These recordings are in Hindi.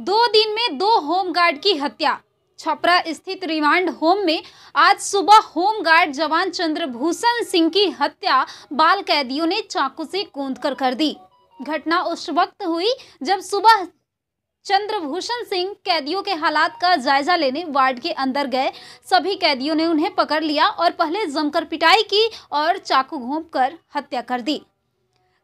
दो दिन में दो होमगार्ड की हत्या छपरा स्थित रिमांड होम में आज सुबह होमगार्ड जवान चंद्रभूषण सिंह की हत्या बाल कैदियों ने चाकू से कूद कर कर दी घटना उस वक्त हुई जब सुबह चंद्रभूषण सिंह कैदियों के हालात का जायजा लेने वार्ड के अंदर गए सभी कैदियों ने उन्हें पकड़ लिया और पहले जमकर पिटाई की और चाकू घोंप हत्या कर दी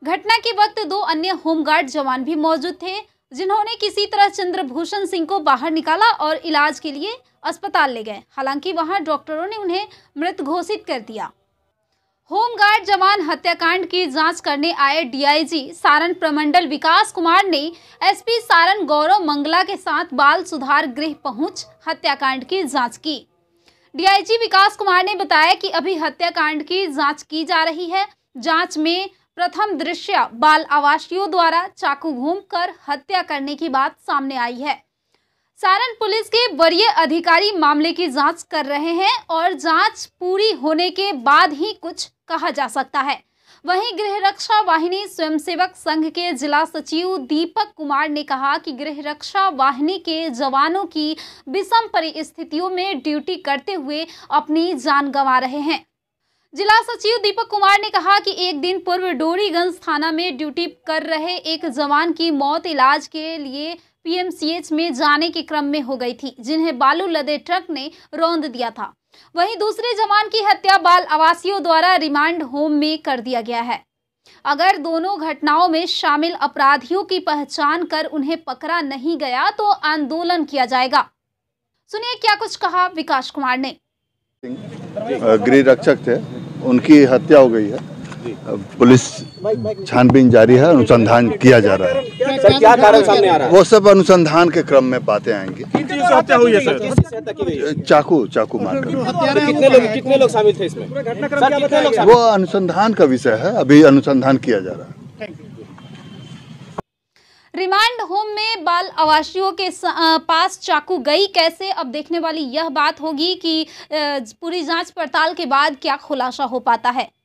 घटना के वक्त दो अन्य होमगार्ड जवान भी मौजूद थे जिन्होंने किसी तरह चंद्रभूषण सिंह को बाहर निकाला और इलाज के लिए अस्पताल ले गए हालांकि वहां डॉक्टरों ने उन्हें मृत घोषित कर दिया होमगार्ड जवान हत्याकांड की जांच करने आए डीआईजी सारण प्रमंडल विकास कुमार ने एसपी सारण गौरव मंगला के साथ बाल सुधार गृह पहुंच हत्याकांड की जांच की डीआईजी विकास कुमार ने बताया कि अभी हत्याकांड की जांच की जा रही है जांच में प्रथम दृश्य बाल आवासियों द्वारा चाकू घूमकर हत्या करने की बात सामने आई है सारण पुलिस के वरीय अधिकारी मामले की जांच कर रहे हैं और जांच पूरी होने के बाद ही कुछ कहा जा सकता है वहीं गृह रक्षा वाहिनी स्वयंसेवक संघ के जिला सचिव दीपक कुमार ने कहा कि गृह रक्षा वाहिनी के जवानों की विषम परिस्थितियों में ड्यूटी करते हुए अपनी जान गंवा रहे हैं जिला सचिव दीपक कुमार ने कहा कि एक दिन पूर्व डोरीगंज थाना में ड्यूटी कर रहे एक जवान की मौत इलाज के लिए पीएमसीएच में जाने के क्रम में हो गई थी जिन्हें बालू लदे ट्रक ने रौंद दिया था वहीं दूसरे जवान की हत्या बाल आवासियों द्वारा रिमांड होम में कर दिया गया है अगर दोनों घटनाओं में शामिल अपराधियों की पहचान कर उन्हें पकड़ा नहीं गया तो आंदोलन किया जाएगा सुनिए क्या कुछ कहा विकास कुमार ने गृह रक्षक थे उनकी हत्या हो गई है पुलिस छानबीन जारी है अनुसंधान किया जा रहा है सर क्या कारण सामने आ रहा है वो सब अनुसंधान के क्रम में बातें आएंगी हत्या हुई है सर चाकू चाकू मार तो कितने लोग कितने लोग शामिल थे इसमें वो अनुसंधान का विषय है अभी अनुसंधान किया जा रहा है रिमांड होम में बाल आवासियों के पास चाकू गई कैसे अब देखने वाली यह बात होगी कि पूरी जांच पड़ताल के बाद क्या खुलासा हो पाता है